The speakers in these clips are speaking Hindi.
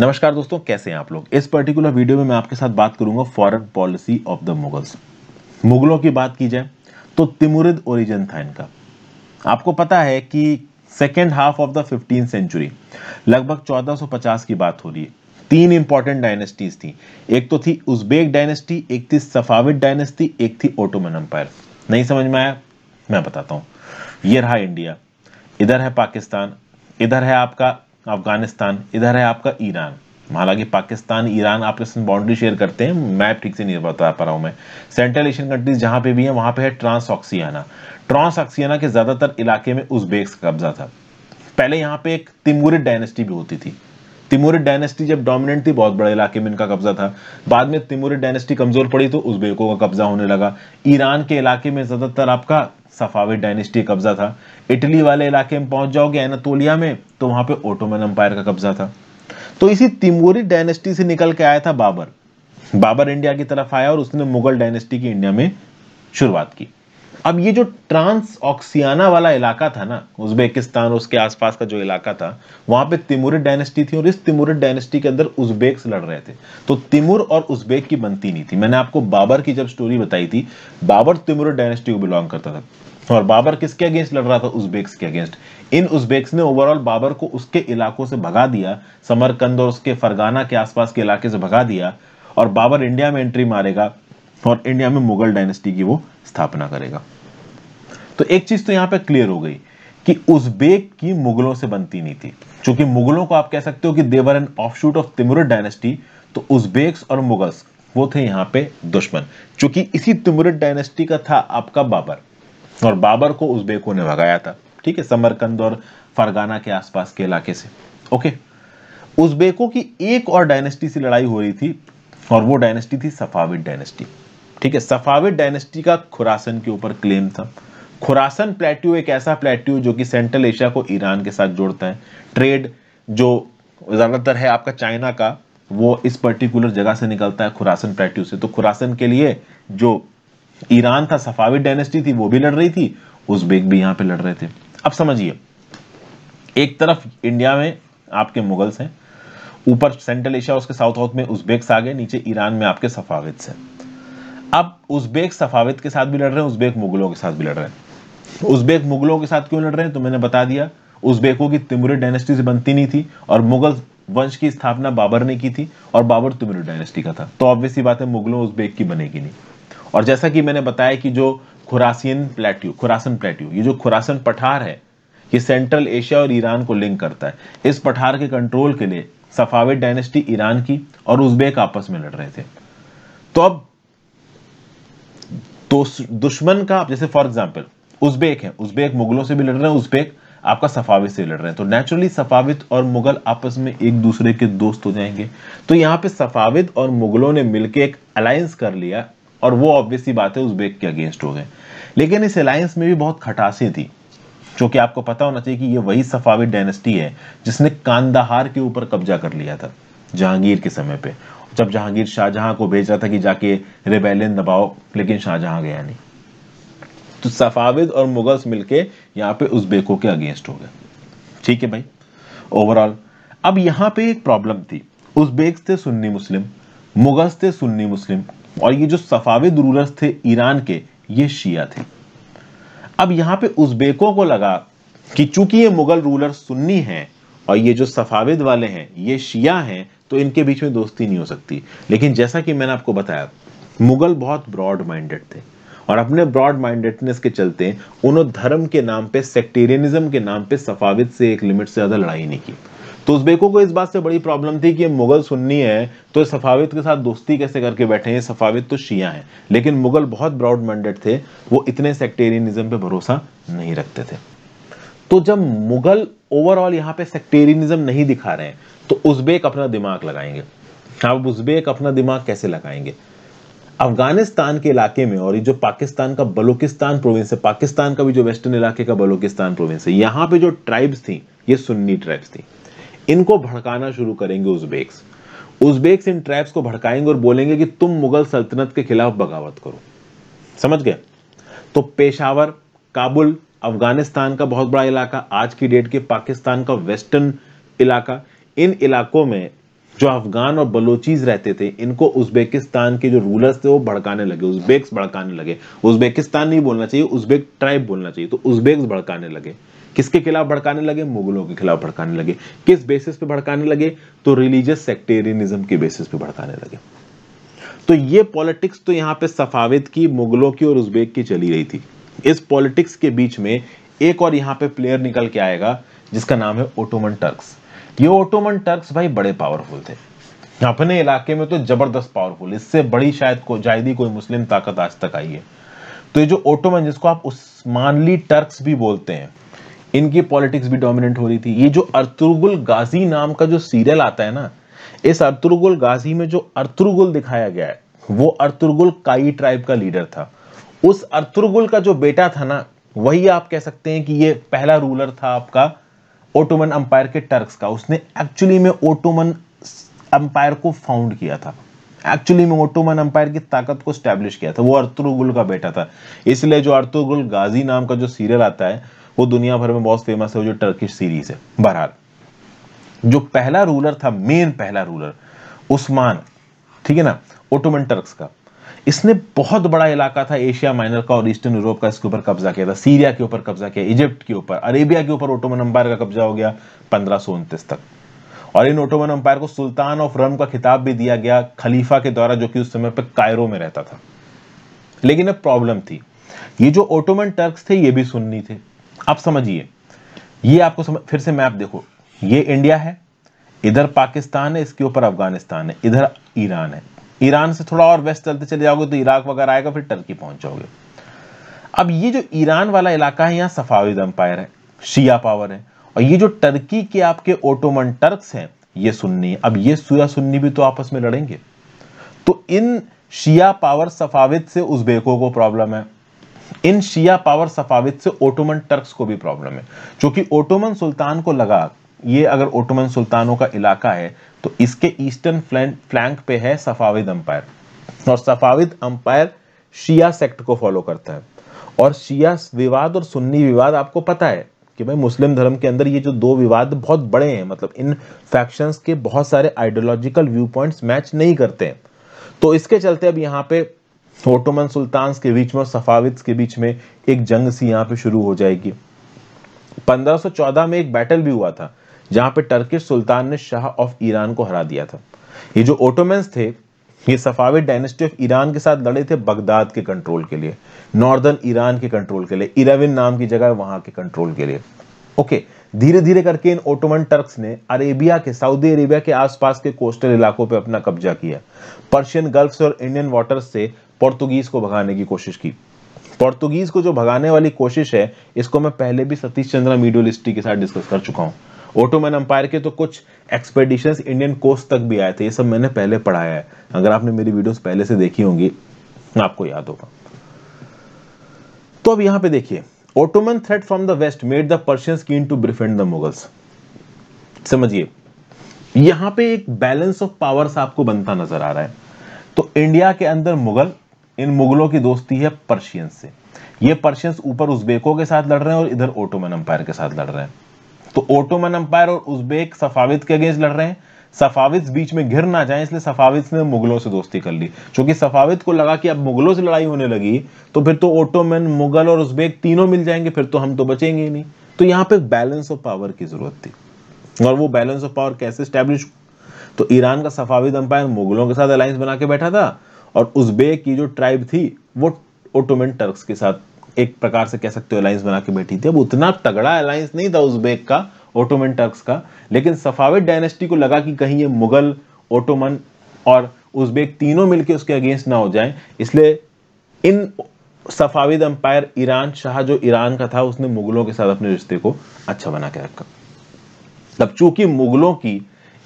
नमस्कार दोस्तों कैसे हैं आप लोग इस पर्टिकुलर वीडियो में मैं आपके साथ बात करूंगा foreign policy of the Mughals मुगलों की बात की जाए तो तिमुरिद ओरिजिन था इनका आपको पता है कि second half of the fifteen century लगभग 1450 की बात हो रही है तीन इंपॉर्टेंट डायनेस्टीज थी एक तो थी उजबेक डायनेस्टी एक थी सफाविद डायनेस्टी एक थी ओटोमन अम्पायर नहीं समझ में आया मैं बताता हूँ ये रहा इंडिया इधर है पाकिस्तान इधर है आपका अफगानिस्तान इधर है आपका ईरान हालांकि पाकिस्तान ईरान आपके साथ बाउंड्री शेयर करते हैं मैप ठीक से नहीं बता पा रहा हूं मैं सेंट्रल एशियन कंट्रीज जहाँ पे भी है वहां पे है ट्रांस ऑक्सियाना ट्रांस ऑक्सियाना के ज़्यादातर इलाके में उजबेक्स का कब्जा था पहले यहाँ पे एक तिमूरी डायनेस्टी भी होती थी तिमोरी डायनेस्टी जब डोमिनेंट थी बहुत बड़े इलाके में इनका कब्जा था बाद में तिमोरी डायनेस्टी कमजोर पड़ी तो उज्बेकों का कब्जा होने लगा ईरान के इलाके में ज्यादातर आपका सफावी डायनेस्टी कब्जा था इटली वाले इलाके में पहुंच जाओगे एनातोलिया में तो वहां पर ओटोमन अंपायर का कब्जा था तो इसी तिमूरिड डायनेस्टी से निकल के आया था बाबर बाबर इंडिया की तरफ आया और उसने मुगल डायनेस्टी की इंडिया में शुरुआत की अब ये जो ट्रांस ऑक्सियाना वाला इलाका था ना उज्बेकिस्तान उसके आसपास का जो इलाका था वहां पे तिमुर डायनेस्टी थी और इस तिमुर डायनेस्टी के अंदर उज्बेक्स लड़ रहे थे तो तिमुर और उज्बेक की बनती नहीं थी मैंने आपको बाबर की जब स्टोरी बताई थी बाबर तिमुर डायनेस्टी को बिलोंग करता था और बाबर किसके अगेंस्ट लड़ रहा था उज्बेक्स के अगेंस्ट इन उज्बेक्स ने ओवरऑल बाबर को उसके इलाकों से भगा दिया समरकंद और उसके फरगाना के आसपास के इलाके से भगा दिया और बाबर इंडिया में एंट्री मारेगा और इंडिया में मुगल डायनेस्टी की वो स्थापना करेगा तो एक चीज तो यहां पर क्लियर हो गई कि उज्बेक की मुगलों से बनती नहीं थी चूंकि मुगलों को आप कह सकते हो कि they were an offshoot of Timur dynasty तो उज्बेक्स और मुगल्स वो थे यहां पे दुश्मन क्योंकि इसी तिमुर डायनेस्टी का था आपका बाबर और बाबर को उज्बेकों ने भगाया था ठीक है समरकंद और फरगाना के आसपास के इलाके से ओके उज्बेकों की एक और डायनेस्टी से लड़ाई हो रही थी और वो डायनेस्टी थी सफाविद डायनेस्टी ठीक है सफाविद डायनेस्टी का खुरासन के ऊपर क्लेम था खुरासन प्लेट्यू एक ऐसा प्लेट्यू जो कि सेंट्रल एशिया को ईरान के साथ जोड़ता है ट्रेड जो ज़्यादातर है आपका चाइना का वो इस पर्टिकुलर जगह से निकलता है खुरासन प्लेट्यू से तो खुरासन के लिए जो ईरान था सफाविद डायनेस्टी थी वो भी लड़ रही थी बेग भी यहाँ पे लड़ रहे थे अब समझिए एक तरफ इंडिया में आपके मुगल्स हैं ऊपर सेंट्रल एशिया उसके साउथ साउथ में उज्बेक्स आ गए नीचे ईरान में आपके सफाविद हैं आप उजबेक सफावत के साथ भी लड़ रहे हैं उजबेक मुगलों के साथ भी लड़ रहे हैं उजबेक मुगलों के साथ क्यों लड़ रहे हैं तो मैंने बता दिया उजबेकों की तिमुरिद डायनेस्टी से बनती नहीं थी और मुगल वंश की स्थापना बाबर ने की थी और बाबर तिमुरिद डायनेस्टी का था तो ऑब्वियसली बात है मुगलों उजबेक की बनेगी नहीं और जैसा कि मैंने बताया कि जो खुरासियन प्लेट्यू खुरासन प्लेट्यू ये जो खुरासन पठार है ये सेंट्रल एशिया और ईरान को लिंक करता है इस पठार के कंट्रोल के लिए सफावेद डायनेस्टी ईरान की और उजबेक आपस में लड़ रहे थे तो अब तो दुश्मन का आप जैसे फॉर एग्जाम्पल उजबेक है उजबेक मुगलों से भी लड़ रहे हैं उजबेक आपका सफावित से लड़ रहे हैं तो नेचुरली सफावित और मुगल आपस में एक दूसरे के दोस्त हो जाएंगे तो यहाँ पे सफावित और मुगलों ने मिलकर एक अलायंस कर लिया और वो ऑब्वियसली बात है उज्बेक के अगेंस्ट हो गए लेकिन इस अलायंस में भी बहुत खटासें थी क्योंकि आपको पता होना चाहिए कि ये वही सफाविद डायनेस्टी है जिसने कांदाहार के ऊपर कब्जा कर लिया था जहांगीर के समय पे जब जहांगीर शाहजहां को भेज रहा था कि जाके रेबेलियन दबाओ लेकिन शाहजहां गया नहीं तो सफाविद और मुगल्स मिलके यहाँ पे उज्बेकों के अगेंस्ट हो गए ठीक है भाई ओवरऑल अब यहाँ पे एक प्रॉब्लम थी उज्बेक थे सुन्नी मुस्लिम मुगल्स थे सुन्नी मुस्लिम और ये जो सफाविद रूलर्स थे ईरान के ये शिया थे अब यहाँ पे उज्बेकों को लगा कि चूंकि ये मुगल रूलर सुन्नी हैं और ये जो सफाविद वाले हैं ये शिया हैं तो इनके बीच में दोस्ती नहीं हो सकती लेकिन जैसा कि मैंने आपको बताया मुगल बहुत ब्रॉड माइंडेड थे और अपने ब्रॉड माइंडेडनेस के चलते उन्होंने धर्म के नाम पे सेक्टेरियनिज्म के नाम पे सफाविद से एक लिमिट से ज़्यादा लड़ाई नहीं की तो उज्बेकों को इस बात से बड़ी प्रॉब्लम थी कि ये मुगल सुन्नी है तो सफाविद के साथ दोस्ती कैसे करके बैठे हैं सफाविद तो शिया हैं लेकिन मुगल बहुत ब्रॉड माइंडेड थे वो इतने सेक्टेरियनिज्म पे भरोसा नहीं रखते थे तो जब मुगल ओवरऑल यहां पे सेक्टेरियनिज्म नहीं दिखा रहे हैं तो उज्बेक अपना दिमाग लगाएंगे अब उज्बेक अपना दिमाग कैसे लगाएंगे अफगानिस्तान के इलाके में और ये जो पाकिस्तान का बलोचिस्तान प्रोविंस है पाकिस्तान का भी जो वेस्टर्न इलाके का बलूचिस्तान प्रोविंस है यहां पे जो ट्राइब्स थी ये सुन्नी ट्राइब्स थी इनको भड़काना शुरू करेंगे उज्बेक्स उज्बेक्स इन ट्राइब्स को भड़काएंगे और बोलेंगे कि तुम मुगल सल्तनत के खिलाफ बगावत करो समझ गए तो पेशावर काबुल अफगानिस्तान का बहुत बड़ा इलाका आज की डेट के पाकिस्तान का वेस्टर्न इलाका इन इलाकों में जो अफगान और बलोचीज रहते थे इनको उज्बेकिस्तान के जो रूलर्स थे वो भड़काने लगे उज्बेक्स भड़काने लगे उज्बेकिस्तान नहीं बोलना चाहिए उज्बेक ट्राइब बोलना चाहिए तो उज्बेक्स भड़काने लगे किसके खिलाफ भड़काने लगे मुगलों के खिलाफ भड़काने लगे किस बेसिस पे भड़काने लगे तो रिलीजियस सेक्टेरियनिज्म के बेसिस पे भड़काने लगे तो ये पॉलिटिक्स तो यहाँ पे सफावित की मुगलों की और उज्बेक की चली रही थी इस पॉलिटिक्स के बीच में एक और यहां पे प्लेयर निकल के आएगा जिसका नाम है ओटोमन टर्क्स ये ओटोमन टर्क्स भाई बड़े पावरफुल थे अपने इलाके में तो जबरदस्त पावरफुल इससे बड़ी शायद को जायदी कोई मुस्लिम ताकत आज तक आई है तो ये जो ओटोमन जिसको आप उस्मानली टर्क्स भी बोलते हैं इनकी पॉलिटिक्स भी डोमिनेंट हो रही थी ये जो अर्तुगुल गाजी नाम का जो सीरियल आता है ना इस अर्तुगुल गाजी में जो अर्तुगुल दिखाया गया है वो अर्तुगुल काई ट्राइब का लीडर था उस अर्थुरगुल का जो बेटा था ना वही आप कह सकते हैं कि ये पहला रूलर था आपका ओटोमन अंपायर के टर्क्स का उसने एक्चुअली में ओटोमन अंपायर को फाउंड किया था एक्चुअली में ओटोमन अंपायर की ताकत को स्टैब्लिश किया था वो अर्थुरगुल का बेटा था इसलिए जो अर्थुरगुल गाजी नाम का जो सीरियल आता है वो दुनिया भर में बहुत फेमस है वो जो टर्किश सीरीज है बहरहाल जो पहला रूलर था मेन पहला रूलर उस्मान ठीक है ना ओटोमन टर्क्स का इसने बहुत बड़ा इलाका था एशिया माइनर का और ईस्टर्न यूरोप का इसके ऊपर कब्जा किया था सीरिया के ऊपर कब्जा किया इजिप्ट के ऊपर अरेबिया के ऊपर ओटोमन अंपायर का कब्जा हो गया पंद्रह तक और इन ओटोमन अंपायर को सुल्तान ऑफ रम का खिताब भी दिया गया खलीफा के द्वारा जो कि उस समय पर कायरो में रहता था लेकिन अब प्रॉब्लम थी ये जो ओटोमन टर्क्स थे ये भी सुननी थे आप समझिए ये आपको समझ फिर से मैप देखो ये इंडिया है इधर पाकिस्तान है इसके ऊपर अफगानिस्तान है इधर ईरान है ईरान से थोड़ा और वेस्ट चलते चले जाओगे तो इराक वगैरह आएगा फिर टर्की पहुंच जाओगे अब ये जो ईरान वाला इलाका है यहाँ सफाविद एम्पायर है शिया पावर है और ये जो टर्की के आपके ओटोमन टर्क्स हैं ये सुन्नी अब ये सुया सुन्नी भी तो आपस में लड़ेंगे तो इन शिया पावर सफाविद से उज्बेकों को प्रॉब्लम है इन शिया पावर सफाविद से ओटोमन टर्क्स को भी प्रॉब्लम है क्योंकि ओटोमन सुल्तान को लगा ये अगर ओटोमन सुल्तानों का इलाका है तो इसके ईस्टर्न फ्लैंक पे है सफाविद अंपायर और सफाविद अंपायर शिया सेक्ट को फॉलो करता है और शिया विवाद और सुन्नी विवाद आपको पता है कि भाई मुस्लिम धर्म के अंदर ये जो दो विवाद बहुत बड़े हैं मतलब इन फैक्शंस के बहुत सारे आइडियोलॉजिकल व्यू पॉइंट्स मैच नहीं करते हैं तो इसके चलते अब यहाँ पे ओटोमन सुल्तान के बीच में और सफाविद के बीच में एक जंग सी यहाँ पे शुरू हो जाएगी 1514 में एक बैटल भी हुआ था जहां पे टर्किश सुल्तान ने शाह ऑफ ईरान को हरा दिया था ये जो ओटोमेंस थे ये सफावे डायनेस्टी ऑफ ईरान के साथ लड़े थे बगदाद के कंट्रोल के लिए नॉर्दर्न ईरान के कंट्रोल के लिए इराविन नाम की जगह वहां के कंट्रोल के लिए ओके धीरे धीरे करके इन ओटोमन टर्क्स ने अरेबिया के सऊदी अरेबिया के आसपास के कोस्टल इलाकों पर अपना कब्जा किया पर्शियन गल्फ और इंडियन वाटर्स से पोर्तुगीज को भगाने की कोशिश की पोर्तुगीज को जो भगाने वाली कोशिश है इसको मैं पहले भी सतीश चंद्रा मीडियोलिस्टी के साथ डिस्कस कर चुका हूँ ओटोमन अंपायर के तो कुछ एक्सपेडिशन इंडियन कोस्ट तक भी आए थे ये सब मैंने पहले पढ़ाया है अगर आपने मेरी वीडियोस पहले से देखी होंगी आपको याद होगा तो अब यहां पे देखिए Ottoman threat from the west made the Persians keen to befriend the Mughals समझिए यहां पे एक बैलेंस ऑफ पावर्स आपको बनता नजर आ रहा है तो इंडिया के अंदर मुगल इन मुगलों की दोस्ती है पर्शियंस से ये पर्शियंस ऊपर उज्बेकों के साथ लड़ रहे हैं और इधर ओटोमन अंपायर के साथ लड़ रहे हैं तो ओटोमन अंपायर और उज्बेक सफाविद के अगेंस्ट लड़ रहे हैं सफाविद बीच में घिर ना जाए इसलिए सफाविद ने मुगलों से दोस्ती कर ली क्योंकि सफाविद को लगा कि अब मुगलों से लड़ाई होने लगी तो फिर तो ओटोमन मुगल और उज्बेक तीनों मिल जाएंगे फिर तो हम तो बचेंगे ही नहीं तो यहां पर बैलेंस ऑफ पावर की जरूरत थी और वो बैलेंस ऑफ पावर कैसे स्टैब्लिश तो ईरान का सफाविद अंपायर मुगलों के साथ अलायंस बना के बैठा था और उज्बेक की जो ट्राइब थी वो ओटोमन टर्क्स के साथ एक प्रकार से कह सकते हो अलायंस बना के बैठी थी अब उतना तगड़ा अलायंस नहीं था उजबेक का ओटोमन टर्क्स का लेकिन सफाविद डायनेस्टी को लगा कि कहीं ये मुगल ओटोमन और उजबेक तीनों मिलकर उसके अगेंस्ट ना हो जाएं इसलिए इन सफावेद अंपायर ईरान शाह जो ईरान का था उसने मुगलों के साथ अपने रिश्ते को अच्छा बना के रखा तब चूंकि मुगलों की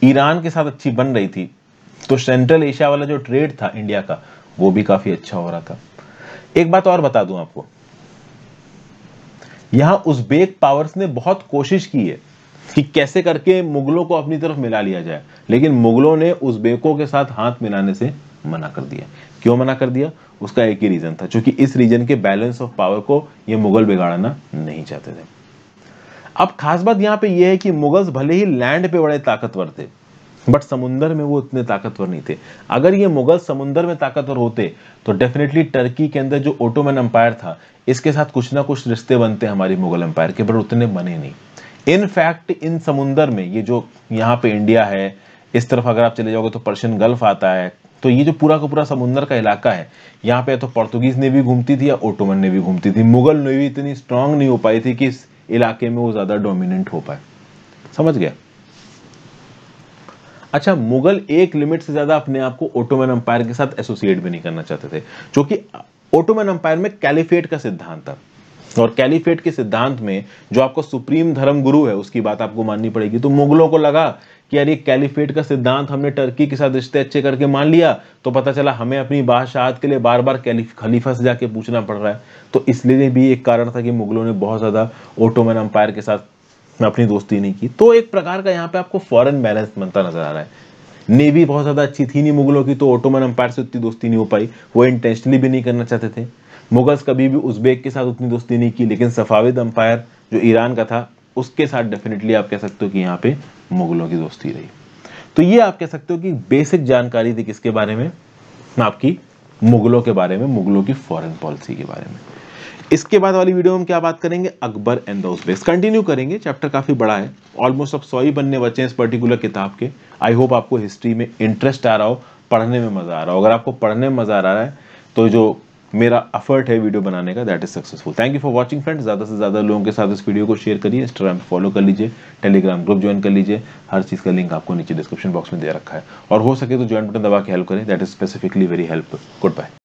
ईरान के साथ अच्छी बन रही थी तो सेंट्रल एशिया वाला जो ट्रेड था इंडिया का वो भी काफी अच्छा हो रहा था एक बात और बता दूं आपको यहां उज्बेक पावर्स ने बहुत कोशिश की है कि कैसे करके मुगलों को अपनी तरफ मिला लिया जाए लेकिन मुगलों ने उज्बेकों के साथ हाथ मिलाने से मना कर दिया क्यों मना कर दिया उसका एक ही रीजन था क्योंकि इस रीजन के बैलेंस ऑफ पावर को ये मुगल बिगाड़ना नहीं चाहते थे अब खास बात यहाँ पे ये है कि मुगल्स भले ही लैंड पे बड़े ताकतवर थे बट समुंदर में वो इतने ताकतवर नहीं थे अगर ये मुगल समुंदर में ताकतवर होते तो डेफिनेटली टर्की के अंदर जो ओटोमन एम्पायर था इसके साथ कुछ ना कुछ रिश्ते बनते हमारे मुगल एम्पायर के बट उतने बने नहीं इन फैक्ट इन समुंदर में ये जो यहाँ पे इंडिया है इस तरफ अगर आप चले जाओगे तो पर्शियन गल्फ आता है तो ये जो पूरा का पूरा समुंदर का इलाका है यहाँ पे तो पोर्तुगीज ने भी घूमती थी या ओटोमन ने भी घूमती थी मुगल नेवी इतनी स्ट्रांग नहीं हो पाई थी कि इस इलाके में वो ज़्यादा डोमिनेंट हो पाए समझ गया अच्छा मुगल एक लिमिट से ज्यादा अपने आप को ओटोमन अंपायर के साथ एसोसिएट भी नहीं करना चाहते थे जो कि ओटोमन अंपायर में कैलिफेट का सिद्धांत था और कैलिफेट के सिद्धांत में जो आपको सुप्रीम धर्म गुरु है उसकी बात आपको माननी पड़ेगी तो मुगलों को लगा कि यार ये कैलिफेट का सिद्धांत हमने टर्की के साथ रिश्ते अच्छे करके मान लिया तो पता चला हमें अपनी बादशाहत के लिए बार बार खलीफा से जाके पूछना पड़ रहा है तो इसलिए भी एक कारण था कि मुगलों ने बहुत ज़्यादा ओटोमन अंपायर के साथ अपनी दोस्ती नहीं की तो एक प्रकार का यहाँ पे आपको फॉरेन बैलेंस बनता नजर आ रहा है नेवी बहुत ज़्यादा अच्छी थी नहीं मुगलों की तो ओटोमन अंपायर से उतनी दोस्ती नहीं हो पाई वो इंटेंशनली भी नहीं करना चाहते थे मुगल्स कभी भी उज्बेक के साथ उतनी दोस्ती नहीं की लेकिन सफाविद अंपायर जो ईरान का था उसके साथ डेफिनेटली आप कह सकते हो कि यहाँ पे मुगलों की दोस्ती रही तो ये आप कह सकते हो कि बेसिक जानकारी थी किसके बारे में आपकी मुगलों के बारे में मुगलों की फॉरेन पॉलिसी के बारे में इसके बाद वाली वीडियो में क्या बात करेंगे Akbar and those base continue करेंगे चैप्टर काफ़ी बड़ा है ऑलमोस्ट अब सौ ही बनने बचे हैं इस पर्टिकुलर किताब के आई होप आपको हिस्ट्री में इंटरेस्ट आ रहा हो पढ़ने में मज़ा आ रहा हो अगर आपको पढ़ने में मज़ा आ रहा है तो जो मेरा अफर्ट है वीडियो बनाने का that is successful thank you for watching friends ज़्यादा से ज़्यादा लोगों के साथ इस वीडियो को शेयर करिए इंस्टाग्राम पर फॉलो कर लीजिए टेलीग्राम ग्रुप ज्वाइन कर लीजिए हर चीज़ का लिंक आपको नीचे डिस्क्रिप्शन बॉक्स में दे रखा है और हो सके तो ज्वाइन बटन दबा के हेल्प करें that is specifically very help good bye